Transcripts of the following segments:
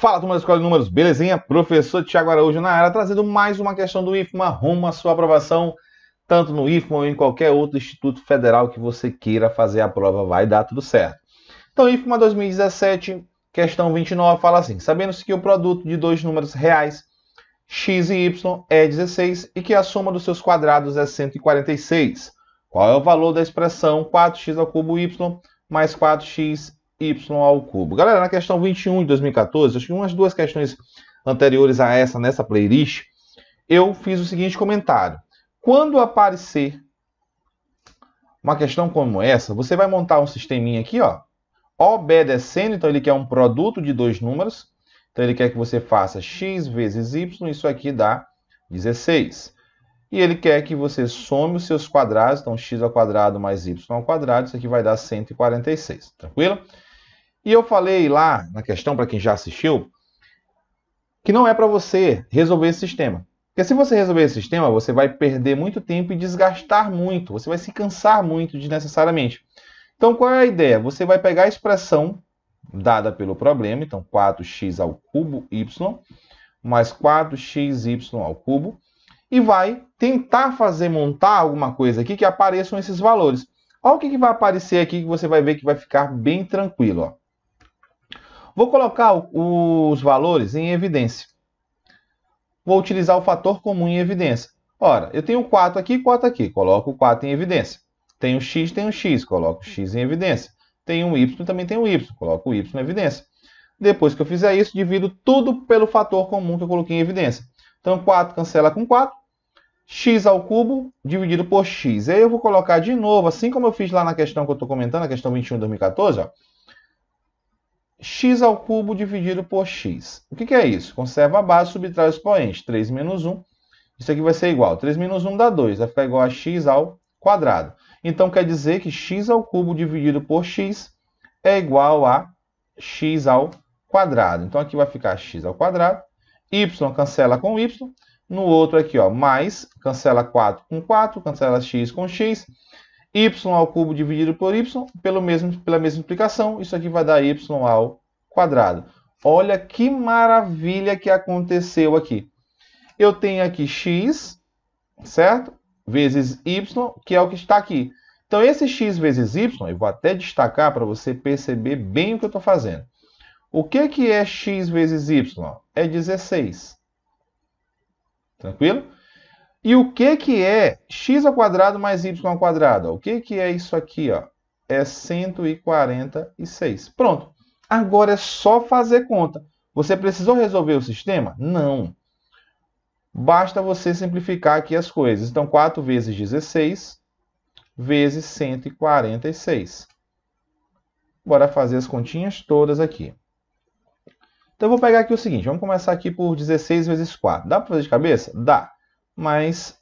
Fala, turma da Escola de Números, belezinha? Professor Tiago Araújo na área, trazendo mais uma questão do IFMA rumo à sua aprovação, tanto no IFMA ou em qualquer outro instituto federal que você queira fazer a prova, vai dar tudo certo. Então, IFMA 2017, questão 29, fala assim, sabendo-se que o produto de dois números reais, x e y, é 16 e que a soma dos seus quadrados é 146, qual é o valor da expressão 4x ao cubo y mais 4x y ao cubo. Galera, na questão 21 de 2014, acho que umas duas questões anteriores a essa nessa playlist, eu fiz o seguinte comentário: quando aparecer uma questão como essa, você vai montar um sisteminha aqui, ó, obedecendo, então ele quer um produto de dois números, então ele quer que você faça x vezes y, isso aqui dá 16. E ele quer que você some os seus quadrados, então x ao quadrado mais y ao quadrado, isso aqui vai dar 146, tranquilo? E eu falei lá na questão, para quem já assistiu, que não é para você resolver esse sistema. Porque se você resolver esse sistema, você vai perder muito tempo e desgastar muito, você vai se cansar muito desnecessariamente. Então, qual é a ideia? Você vai pegar a expressão dada pelo problema, então 4x ao cubo y mais 4xy ao cubo, e vai tentar fazer montar alguma coisa aqui que apareçam esses valores. Olha o que, que vai aparecer aqui que você vai ver que vai ficar bem tranquilo. Ó. Vou colocar os valores em evidência. Vou utilizar o fator comum em evidência. Ora, eu tenho 4 aqui e 4 aqui. Coloco o 4 em evidência. Tenho x, tenho x. Coloco x em evidência. Tenho y, também tenho y. Coloco o y em evidência. Depois que eu fizer isso, divido tudo pelo fator comum que eu coloquei em evidência. Então, 4 cancela com 4 x ao cubo dividido por x. E aí eu vou colocar de novo, assim como eu fiz lá na questão que eu estou comentando, a questão 21 de 2014, ó, x ao cubo dividido por x. O que, que é isso? Conserva a base, subtrai o expoente. 3 menos 1, isso aqui vai ser igual. 3 menos 1 dá 2, vai ficar igual a x ao quadrado. Então, quer dizer que x ao cubo dividido por x é igual a x ao quadrado. Então, aqui vai ficar x ao quadrado. Y cancela com y. No outro aqui, ó, mais, cancela 4 com 4, cancela x com x y ao cubo dividido por y, pelo mesmo, pela mesma explicação, isso aqui vai dar y ao quadrado. Olha que maravilha que aconteceu aqui. Eu tenho aqui x, certo? Vezes y, que é o que está aqui. Então, esse x vezes y, eu vou até destacar para você perceber bem o que eu estou fazendo. O que, que é x vezes y? É 16. Tranquilo? E o que, que é x ao quadrado mais y ao quadrado? O que, que é isso aqui? Ó? É 146. Pronto. Agora é só fazer conta. Você precisou resolver o sistema? Não. Basta você simplificar aqui as coisas. Então, 4 vezes 16 vezes 146. Bora fazer as continhas todas aqui. Então, eu vou pegar aqui o seguinte. Vamos começar aqui por 16 vezes 4. Dá para fazer de cabeça? Dá mas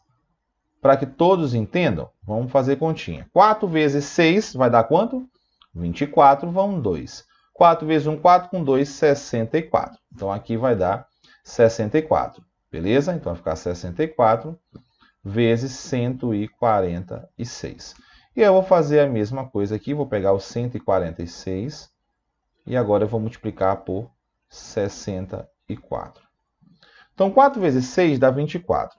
para que todos entendam, vamos fazer continha. 4 vezes 6 vai dar quanto? 24, vão 2. 4 vezes 1, 4, com 2, 64. Então, aqui vai dar 64, beleza? Então, vai ficar 64 vezes 146. E eu vou fazer a mesma coisa aqui, vou pegar o 146 e agora eu vou multiplicar por 64. Então, 4 vezes 6 dá 24.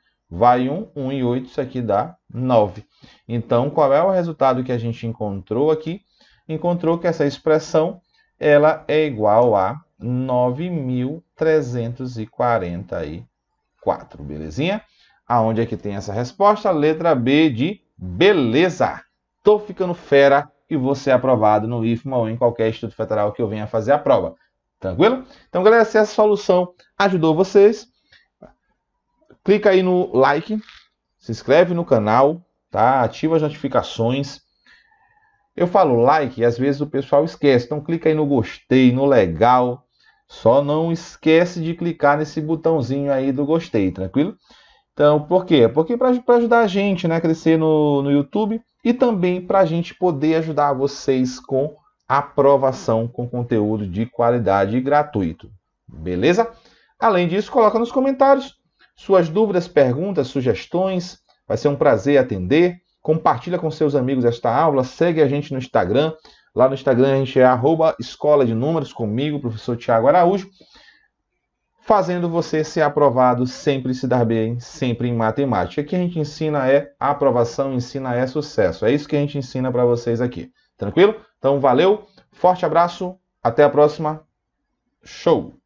Vai 1, 1 e 8, isso aqui dá 9. Então, qual é o resultado que a gente encontrou aqui? Encontrou que essa expressão ela é igual a 9.344, belezinha? Aonde é que tem essa resposta? Letra B de beleza. Tô ficando fera e você é aprovado no IFMA ou em qualquer instituto federal que eu venha fazer a prova. Tranquilo? Então, galera, se essa solução ajudou vocês, clica aí no like, se inscreve no canal, tá? Ativa as notificações. Eu falo like e às vezes o pessoal esquece. Então clica aí no gostei, no legal. Só não esquece de clicar nesse botãozinho aí do gostei, tranquilo? Então, por quê? Porque para ajudar a gente né, a crescer no, no YouTube e também para a gente poder ajudar vocês com aprovação com conteúdo de qualidade e gratuito. Beleza? Além disso, coloca nos comentários suas dúvidas, perguntas, sugestões, vai ser um prazer atender. Compartilha com seus amigos esta aula, segue a gente no Instagram. Lá no Instagram a gente é arroba escola de números comigo, professor Tiago Araújo, fazendo você ser aprovado, sempre se dar bem, sempre em matemática. O que a gente ensina é aprovação, ensina é sucesso. É isso que a gente ensina para vocês aqui. Tranquilo? Então valeu, forte abraço, até a próxima. Show!